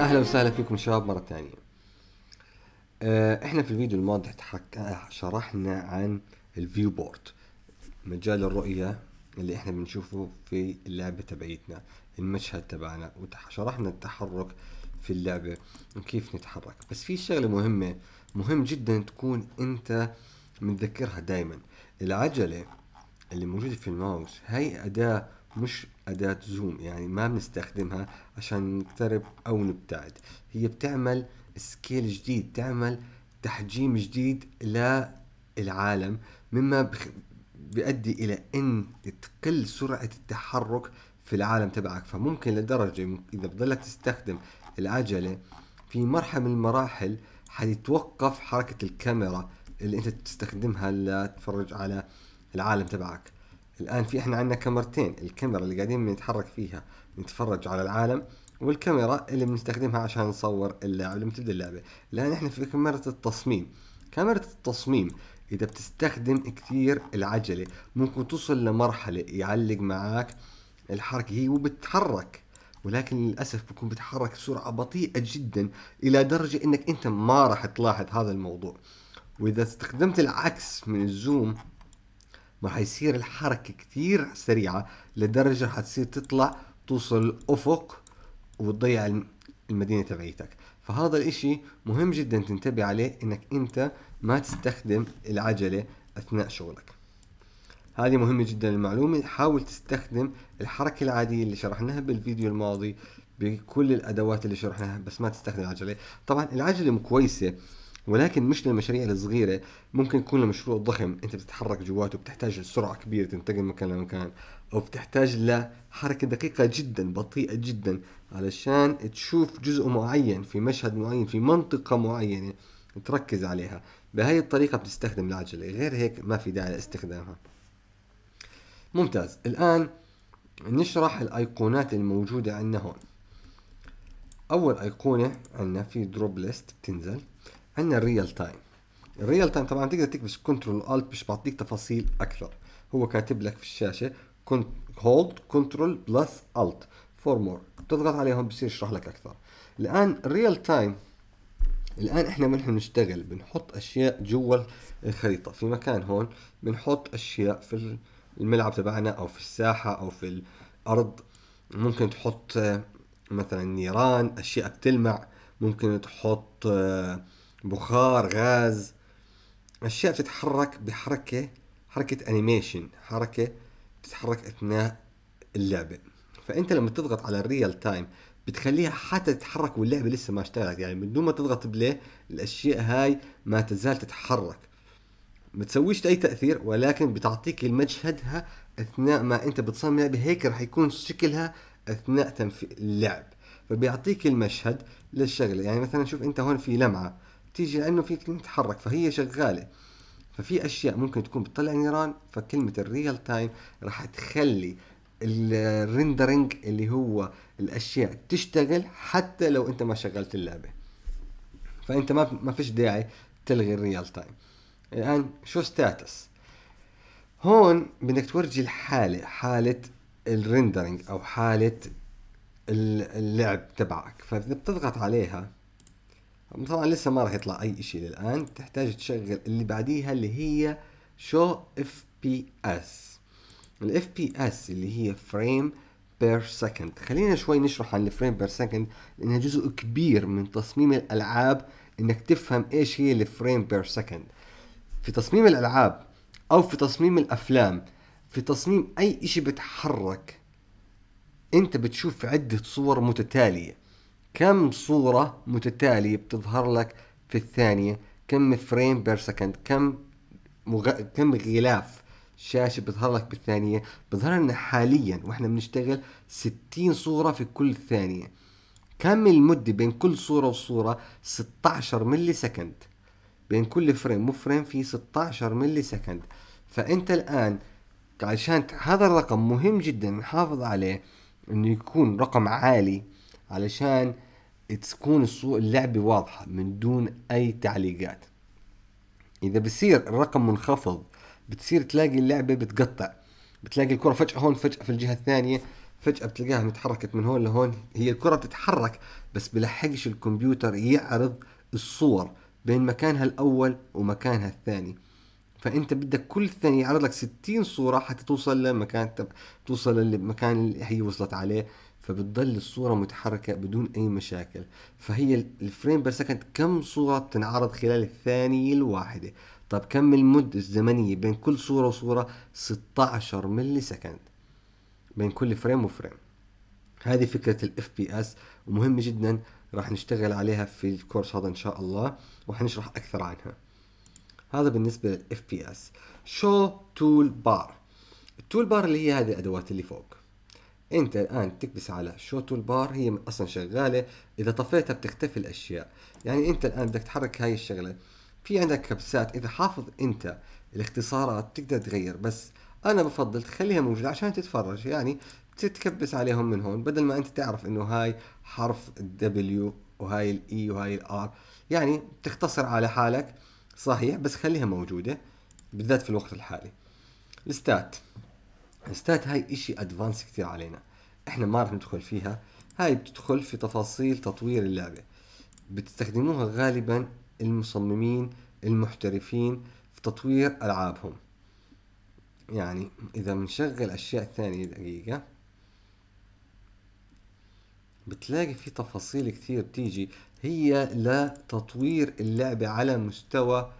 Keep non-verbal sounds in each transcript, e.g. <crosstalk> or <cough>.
اهلا وسهلا فيكم شباب مره ثانيه آه، احنا في الفيديو الماضي شرحنا عن الفيو بورد مجال الرؤيه اللي احنا بنشوفه في اللعبه تبعيتنا المشهد تبعنا وشرحنا التحرك في اللعبه وكيف نتحرك بس في شغله مهمه مهم جدا تكون انت متذكرها دائما العجله اللي موجودة في الماوس هاي أداة مش أداة زوم يعني ما بنستخدمها عشان نقترب أو نبتعد هي بتعمل سكيل جديد تعمل تحجيم جديد للعالم مما بيؤدي إلى أن تقل سرعة التحرك في العالم تبعك فممكن لدرجة إذا بضلك تستخدم العجلة في مرحلة من المراحل حتتوقف حركة الكاميرا اللي أنت تستخدمها لتتفرج على العالم تبعك الان في احنا عندنا كاميرتين الكاميرا اللي قاعدين بنتحرك فيها نتفرج على العالم والكاميرا اللي بنستخدمها عشان نصور اللاعب اللي بتبدا اللعبه الان احنا في كاميرا التصميم كاميرا التصميم اذا بتستخدم كثير العجله ممكن توصل لمرحله يعلق معك الحركه هي وبتتحرك ولكن للاسف بكون بتحرك بسرعه بطيئه جدا الى درجه انك انت ما راح تلاحظ هذا الموضوع واذا استخدمت العكس من الزوم وحيصير الحركة كتير سريعة لدرجة حتصير تطلع توصل أفق وتضيع المدينة تبعيتك فهذا الاشي مهم جدا تنتبه عليه انك انت ما تستخدم العجلة اثناء شغلك هذه مهمة جدا المعلومة حاول تستخدم الحركة العادية اللي شرحناها بالفيديو الماضي بكل الادوات اللي شرحناها بس ما تستخدم العجلة طبعا العجلة كويسة ولكن مش للمشاريع الصغيره ممكن يكون المشروع ضخم انت بتتحرك جواته بتحتاج لسرعه كبيره تنتقل من مكان لمكان او بتحتاج لحركه دقيقه جدا بطيئه جدا علشان تشوف جزء معين في مشهد معين في منطقه معينه تركز عليها بهاي الطريقه بتستخدم العجله غير هيك ما في داعي لاستخدامها ممتاز الان نشرح الايقونات الموجوده عندنا هون اول ايقونه عندنا في دروب ليست بتنزل عندنا الريال تايم الريال تايم طبعا تقدر تكبس كنترول الت مش بعطيك تفاصيل اكثر هو كاتب لك في الشاشه هولد كنترول بلس الت فور مور تضغط عليهم بصير يشرح لك اكثر الان الريال تايم الان احنا من بنشتغل بنحط اشياء جوا الخريطه في مكان هون بنحط اشياء في الملعب تبعنا او في الساحه او في الارض ممكن تحط آه، مثلا نيران اشياء بتلمع ممكن تحط آه، بخار غاز اشياء بتتحرك بحركه حركه انيميشن حركه بتتحرك اثناء اللعبه فانت لما تضغط على الريال تايم بتخليها حتى تتحرك واللعبه لسه ما اشتغلت يعني من دون ما تضغط بلاي الاشياء هاي ما تزال تتحرك ما تسويش اي تاثير ولكن بتعطيك المشهدها اثناء ما انت بتصمم لعبه هيك راح يكون شكلها اثناء تنفيذ اللعب فبيعطيك المشهد للشغله يعني مثلا شوف انت هون في لمعه تيجي لانه في كلمه تحرك فهي شغاله ففي اشياء ممكن تكون بتطلع نيران فكلمه الريال تايم راح تخلي الريندرنج اللي هو الاشياء تشتغل حتى لو انت ما شغلت اللعبه فانت ما ما فيش داعي تلغي الريال تايم الان شو ستاتس هون بدك تورجي الحاله حاله الريندرنج او حاله اللعب تبعك فبتضغط عليها طبعا لسه ما راح يطلع اي شيء للان تحتاج تشغل اللي بعديها اللي هي شو اف بي اس الاف بي اس اللي هي فريم بير سكند خلينا شوي نشرح عن الفريم بير سكند لانها جزء كبير من تصميم الالعاب انك تفهم ايش هي الفريم بير سكند في تصميم الالعاب او في تصميم الافلام في تصميم اي اشي بتحرك انت بتشوف عدة صور متتالية كم صورة متتالية بتظهر لك في الثانية كم فريم بير سكند كم مغ... كم غلاف شاشة بتظهر لك بالثانية بظهر لنا حاليا واحنا بنشتغل 60 صورة في كل ثانية كم المدة بين كل صورة وصورة 16 ملي سكند بين كل فريم مو فريم في 16 ملي سكند فانت الان عشان هذا الرقم مهم جدا نحافظ عليه انه يكون رقم عالي علشان تكون اللعبة واضحة من دون أي تعليقات إذا بصير الرقم منخفض بتصير تلاقي اللعبة بتقطع بتلاقي الكرة فجأة هون فجأة في الجهة الثانية فجأة بتلاقيها متحركت من هون لهون هي الكرة بتتحرك بس بلحقش الكمبيوتر يعرض الصور بين مكانها الأول ومكانها الثاني فأنت بدك كل ثانية يعرض لك 60 صورة حتى توصل لمكان توصل للمكان اللي هي وصلت عليه فبتضل الصورة متحركة بدون أي مشاكل فهي الفريم بير سكند كم صورة بتنعرض خلال الثانية الواحدة طب كم المدة الزمنية بين كل صورة وصورة 16 ملي سكند بين كل فريم وفريم هذه فكرة الاف بي اس ومهمة جدا راح نشتغل عليها في الكورس هذا ان شاء الله وحنشرح اكثر عنها هذا بالنسبة للـ FPS Show Toolbar تول التول بار اللي هي هذه الادوات اللي فوق انت الان تكبس على شو تول بار هي اصلا شغاله اذا طفيتها بتختفي الاشياء يعني انت الان بدك تحرك هاي الشغله في عندك كبسات اذا حافظ انت الاختصارات تقدر تغير بس انا بفضل تخليها موجوده عشان تتفرج يعني تتكبس عليهم من هون بدل ما انت تعرف انه هاي حرف الدبليو وهاي الاي e وهاي الار يعني تختصر على حالك صحيح بس خليها موجوده بالذات في الوقت الحالي الستات استاد هاي اشي ادفانس كتير علينا احنا ما رح ندخل فيها هاي بتدخل في تفاصيل تطوير اللعبة بتستخدموها غالبا المصممين المحترفين في تطوير العابهم يعني اذا بنشغل اشياء ثانية دقيقة بتلاقي في تفاصيل كثير بتيجي هي لتطوير اللعبة على مستوى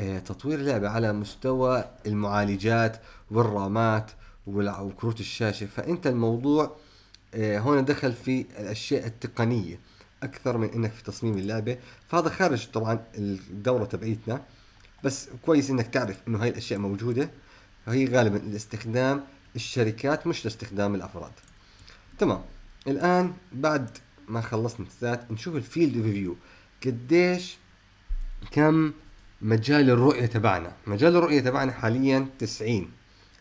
آه، تطوير لعبة على مستوى المعالجات والرامات وكروت الشاشة فأنت الموضوع آه، هنا دخل في الأشياء التقنية أكثر من أنك في تصميم اللعبة فهذا خارج طبعا الدورة تبعيتنا بس كويس أنك تعرف أنه هاي الأشياء موجودة هي غالبا لاستخدام الشركات مش لاستخدام الأفراد تمام الآن بعد ما خلصنا السات نشوف الفيلد فيو قديش كم مجال الرؤية تبعنا مجال الرؤية تبعنا حاليا 90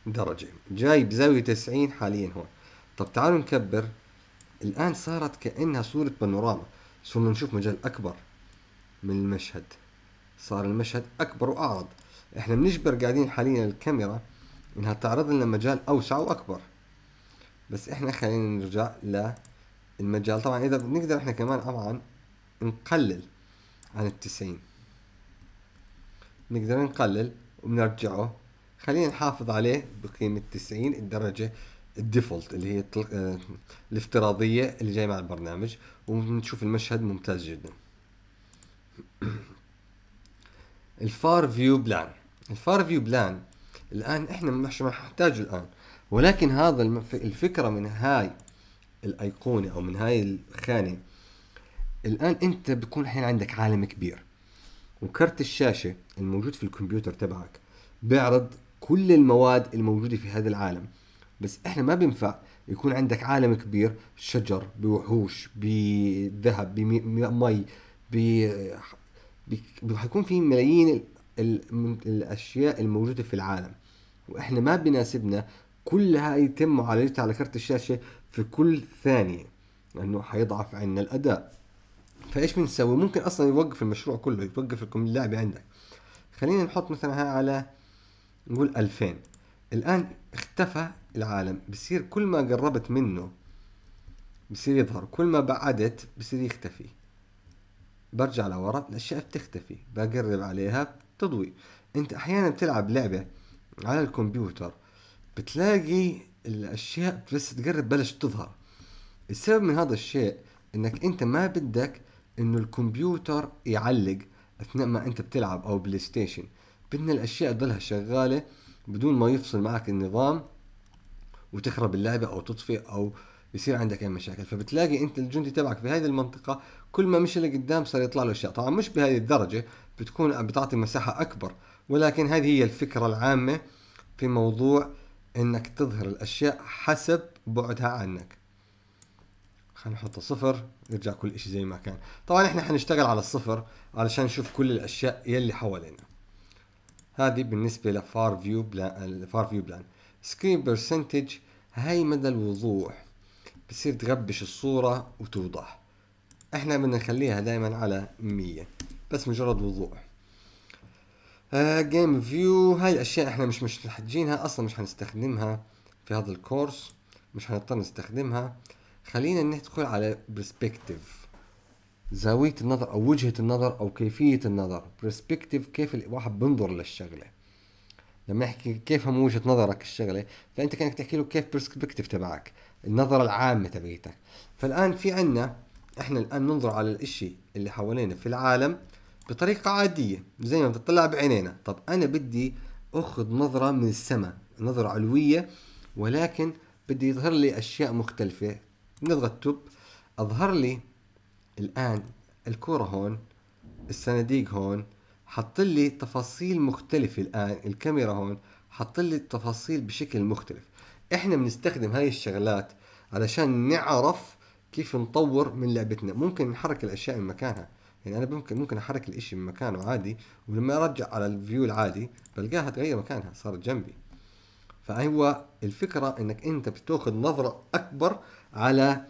درجة جاي بزاوية 90 حاليا هون طب تعالوا نكبر الآن صارت كأنها صورة بانوراما صرنا نشوف مجال أكبر من المشهد صار المشهد أكبر وأعرض إحنا بنجبر قاعدين حاليا الكاميرا إنها تعرض لنا مجال أوسع وأكبر بس إحنا خلينا نرجع للمجال طبعا إذا بنقدر إحنا كمان طبعا نقلل عن التسعين نقدر نقلل وبنرجعه خلينا نحافظ عليه بقيمة 90 الدرجة الديفولت اللي هي آه، الافتراضية اللي جاي مع البرنامج ونشوف المشهد ممتاز جدا <clears throat> الفار فيو بلان الفار فيو بلان الآن احنا مش محتاجه الآن ولكن هذا الفكرة من هاي الأيقونة أو من هاي الخانة الآن أنت بكون الحين عندك عالم كبير وكرت الشاشه الموجود في الكمبيوتر تبعك بيعرض كل المواد الموجوده في هذا العالم بس احنا ما بينفع يكون عندك عالم كبير شجر بوحوش بذهب بمي ب حيكون في ملايين الاشياء الموجوده في العالم واحنا ما بناسبنا كلها يتم معالجتها على كرت الشاشه في كل ثانيه لانه حيضعف عنا الاداء فايش بنسوي ممكن اصلا يوقف المشروع كله يوقف اللعبه عندك خلينا نحط مثلا على نقول 2000 الان اختفى العالم بصير كل ما قربت منه بصير يظهر كل ما بعدت بصير يختفي برجع لورا الاشياء بتختفي بقرب عليها بتضوي انت احيانا بتلعب لعبه على الكمبيوتر بتلاقي الاشياء بس تقرب بلش تظهر السبب من هذا الشيء انك انت ما بدك انه الكمبيوتر يعلق اثناء ما انت بتلعب او بلاي ستيشن بدنا الاشياء تضلها شغاله بدون ما يفصل معك النظام وتخرب اللعبه او تطفي او يصير عندك اي مشاكل فبتلاقي انت الجندي تبعك في هذه المنطقه كل ما مشى لقدام صار يطلع له اشياء طبعا مش بهذه الدرجه بتكون بتعطي مساحه اكبر ولكن هذه هي الفكره العامه في موضوع انك تظهر الاشياء حسب بعدها عنك خلينا نحطه صفر يرجع كل شيء زي ما كان طبعا احنا حنشتغل على الصفر علشان نشوف كل الاشياء يلي حوالينا هذه بالنسبه لفار فيو بلان فار فيو بلان سكرين برسنتج هاي مدى الوضوح بتصير تغبش الصوره وتوضح احنا بدنا نخليها دائما على 100 بس مجرد وضوح جيم آه، فيو هاي الاشياء احنا مش مش محتاجينها اصلا مش هنستخدمها في هذا الكورس مش هنضطر نستخدمها خلينا ندخل على برسبكتيف زاوية النظر أو وجهة النظر أو كيفية النظر برسبكتيف كيف الواحد بينظر للشغلة لما يحكي كيف هم وجهة نظرك الشغلة فأنت كأنك تحكي له كيف برسبكتيف تبعك النظرة العامة تبعيتك فالآن في عنا احنا الآن ننظر على الإشي اللي حوالينا في العالم بطريقة عادية زي ما بتطلع بعينينا طب أنا بدي أخذ نظرة من السماء نظرة علوية ولكن بدي يظهر لي أشياء مختلفة نضغط توب اظهر لي الان الكرة هون الصناديق هون حط لي تفاصيل مختلفة الان الكاميرا هون حط لي التفاصيل بشكل مختلف احنا بنستخدم هاي الشغلات علشان نعرف كيف نطور من لعبتنا ممكن نحرك الاشياء من مكانها يعني انا ممكن ممكن احرك الاشي من مكانه عادي ولما ارجع على الفيو العادي بلقاها تغير مكانها صارت جنبي فهو الفكره انك انت بتاخذ نظره اكبر على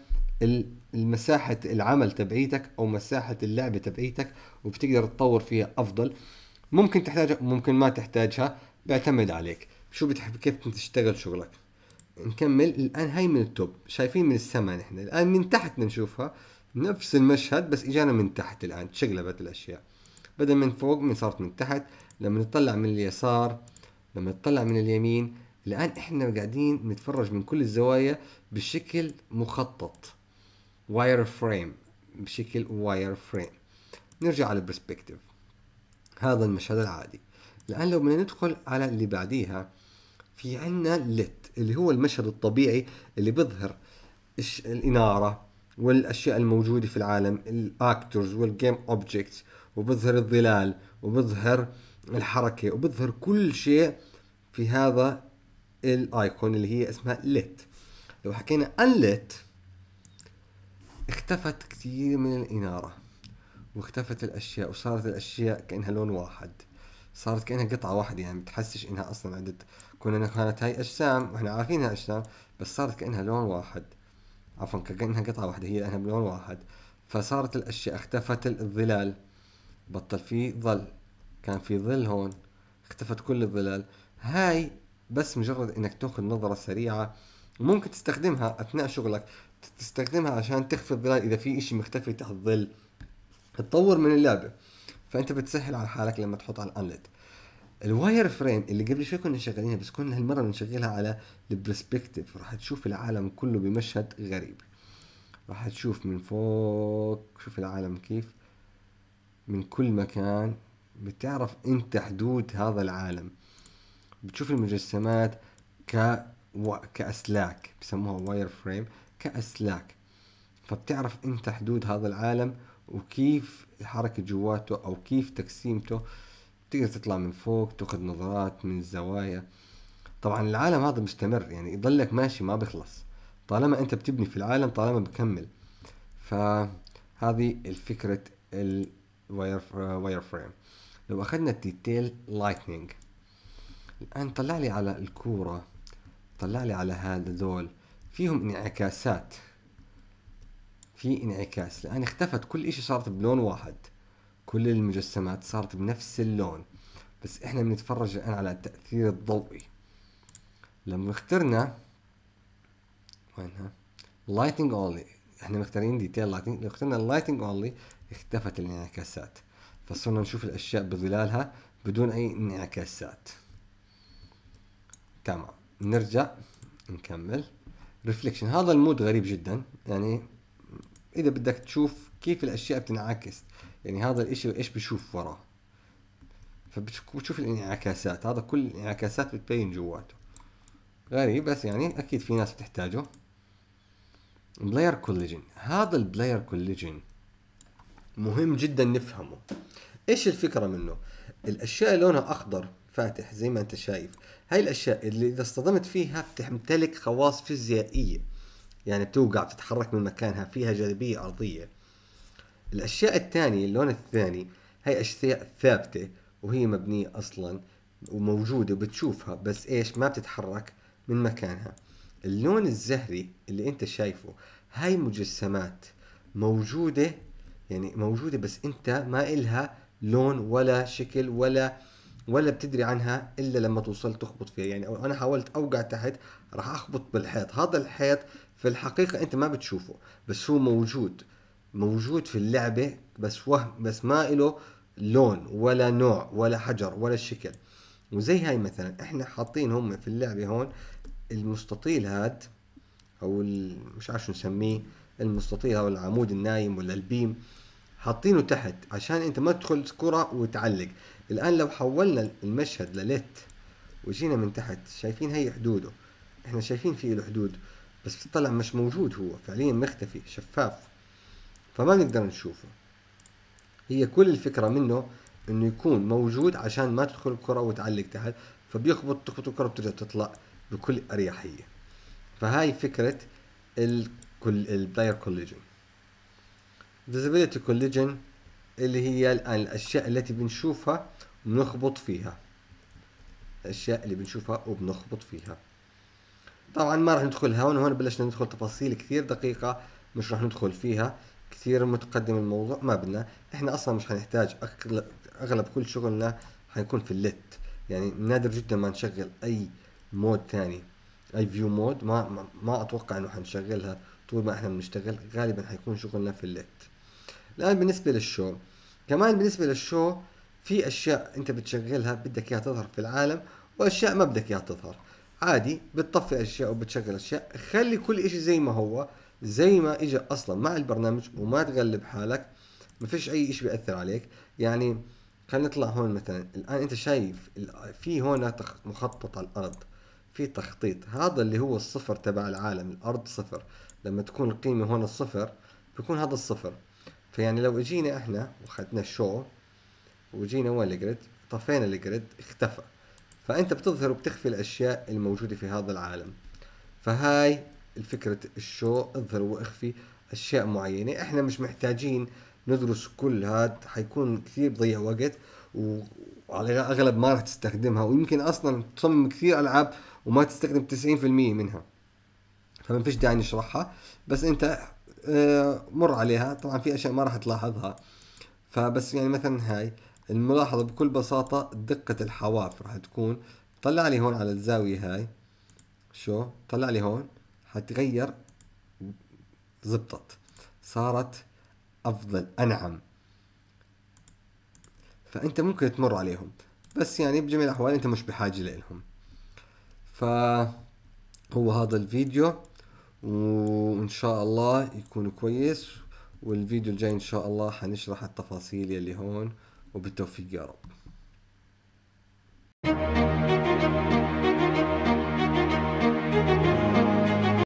المساحة العمل تبعيتك أو مساحة اللعبة تبعيتك وبتقدر تطور فيها أفضل ممكن تحتاجها ممكن ما تحتاجها بيعتمد عليك شو بتحب كيف تشتغل شغلك نكمل الآن هاي من التوب شايفين من السماء نحن الآن من تحت بنشوفها نفس المشهد بس إجانا من تحت الآن تشقلبت الأشياء بدل من فوق من صارت من تحت لما نطلع من اليسار لما نطلع من اليمين الان احنا قاعدين نتفرج من كل الزوايا بشكل مخطط واير فريم بشكل واير فريم نرجع على البرسبكتيف هذا المشهد العادي الان لو بدنا ندخل على اللي بعديها في عندنا ليت اللي هو المشهد الطبيعي اللي بيظهر الاناره والاشياء الموجوده في العالم الاكتورز والجيم اوبجكتس وبظهر الظلال وبظهر الحركه وبظهر كل شيء في هذا الايكون اللي هي اسمها ليت لو حكينا ليت اختفت كثير من الإنارة واختفت الأشياء وصارت الأشياء كأنها لون واحد صارت كأنها قطعة واحدة يعني بتحسش إنها أصلا عدة كنا كانت هاي أجسام وإحنا عارفينها أجسام بس صارت كأنها لون واحد عفوا كأنها قطعة واحدة هي أنها بلون واحد فصارت الأشياء اختفت الظلال بطل في ظل كان في ظل هون اختفت كل الظلال هاي بس مجرد انك تاخذ نظره سريعه ممكن تستخدمها اثناء شغلك تستخدمها عشان تخفي الظلال اذا في اشي مختفي تحت الظل تطور من اللعبه فانت بتسهل على حالك لما تحط على الانلت الواير فريم اللي قبل شوي كنا شغالينها بس كنا هالمره بنشغلها على البرسبكتيف راح تشوف العالم كله بمشهد غريب راح تشوف من فوق شوف العالم كيف من كل مكان بتعرف انت حدود هذا العالم بتشوف المجسمات ك و... كأسلاك بسموها واير فريم كأسلاك فبتعرف انت حدود هذا العالم وكيف الحركة جواته او كيف تقسيمته تقدر تطلع من فوق تاخذ نظرات من الزوايا طبعا العالم هذا مستمر يعني يضلك ماشي ما بيخلص طالما انت بتبني في العالم طالما بكمل فهذه الفكرة الواير فريم لو اخذنا الديتيل لايتنينج الآن طلع لي على الكورة طلع لي على هذا هذول فيهم انعكاسات في انعكاس الآن اختفت كل إشي صارت بلون واحد كل المجسمات صارت بنفس اللون بس إحنا بنتفرج الآن على التأثير الضوئي لما اخترنا وينها لايتنج اونلي احنا مختارين ديتيل لايتنج لو اخترنا اللايتنج اونلي اختفت الانعكاسات فصرنا نشوف الاشياء بظلالها بدون اي انعكاسات تمام نرجع نكمل ريفليكشن هذا المود غريب جدا يعني اذا بدك تشوف كيف الاشياء بتنعكس يعني هذا الاشي ايش بشوف وراه فبتشوف الانعكاسات هذا كل الانعكاسات بتبين جواته غريب بس يعني اكيد في ناس بتحتاجه بلاير كوليجن هذا البلاير كوليجن مهم جدا نفهمه ايش الفكره منه الاشياء لونها اخضر فاتح زي ما انت شايف هاي الاشياء اللي اذا اصطدمت فيها بتمتلك خواص فيزيائيه يعني بتوقع بتتحرك من مكانها فيها جاذبيه ارضيه الاشياء الثانيه اللون الثاني هاي اشياء ثابته وهي مبنيه اصلا وموجوده وبتشوفها بس ايش ما بتتحرك من مكانها اللون الزهري اللي انت شايفه هاي مجسمات موجوده يعني موجوده بس انت ما إلها لون ولا شكل ولا ولا بتدري عنها الا لما توصل تخبط فيها يعني انا حاولت اوقع تحت راح اخبط بالحيط هذا الحيط في الحقيقه انت ما بتشوفه بس هو موجود موجود في اللعبه بس وهم بس ما له لون ولا نوع ولا حجر ولا شكل وزي هاي مثلا احنا حاطين هم في اللعبه هون المستطيل هاد او مش عارف شو نسميه المستطيل او العمود النايم ولا البيم حاطينه تحت عشان انت ما تدخل كره وتعلق الآن لو حولنا المشهد لليت وجينا من تحت شايفين هي حدوده احنا شايفين فيه الحدود بس طلع مش موجود هو فعليا مختفي شفاف فما نقدر نشوفه هي كل الفكرة منه انه يكون موجود عشان ما تدخل الكرة وتعلق تحت فبيخبط تخبط الكرة بترجع تطلع بكل اريحية فهاي فكرة البلاير كوليجن فيزيبيليتي كوليجن اللي هي الآن الأشياء التي بنشوفها وبنخبط فيها الأشياء اللي بنشوفها وبنخبط فيها طبعا ما راح ندخلها هون هون بلشنا ندخل تفاصيل كثير دقيقة مش راح ندخل فيها كثير متقدم الموضوع ما بدنا احنا اصلا مش حنحتاج اغلب كل شغلنا حيكون في اللت يعني نادر جدا ما نشغل اي مود ثاني اي فيو مود ما ما اتوقع انه حنشغلها طول ما احنا بنشتغل غالبا حيكون شغلنا في اللت الان بالنسبه للشو كمان بالنسبه للشو في اشياء انت بتشغلها بدك اياها تظهر في العالم واشياء ما بدك اياها تظهر عادي بتطفي اشياء وبتشغل اشياء خلي كل اشي زي ما هو زي ما اجى اصلا مع البرنامج وما تغلب حالك ما فيش اي اشي بياثر عليك يعني خلينا نطلع هون مثلا الان انت شايف في هون مخطط على الارض في تخطيط هذا اللي هو الصفر تبع العالم الارض صفر لما تكون القيمه هون الصفر بيكون هذا الصفر فيعني لو اجينا احنا واخذنا الشو وجينا وين الجريد طفينا الجريد اختفى فانت بتظهر وبتخفي الاشياء الموجوده في هذا العالم فهاي الفكرة الشو اظهر واخفي اشياء معينة احنا مش محتاجين ندرس كل هاد حيكون كثير بضيع وقت وعلى اغلب ما راح تستخدمها ويمكن اصلا تصمم كثير العاب وما تستخدم 90% منها فما فيش داعي نشرحها بس انت آه، مر عليها طبعا في اشياء ما راح تلاحظها فبس يعني مثلا هاي الملاحظة بكل بساطة دقة الحواف راح تكون طلع لي هون على الزاوية هاي شو طلع لي هون حتغير زبطت صارت أفضل أنعم فأنت ممكن تمر عليهم بس يعني بجميع الأحوال أنت مش بحاجة لإلهم فهو هذا الفيديو وان شاء الله يكون كويس والفيديو الجاي ان شاء الله حنشرح التفاصيل يلي هون وبالتوفيق يا رب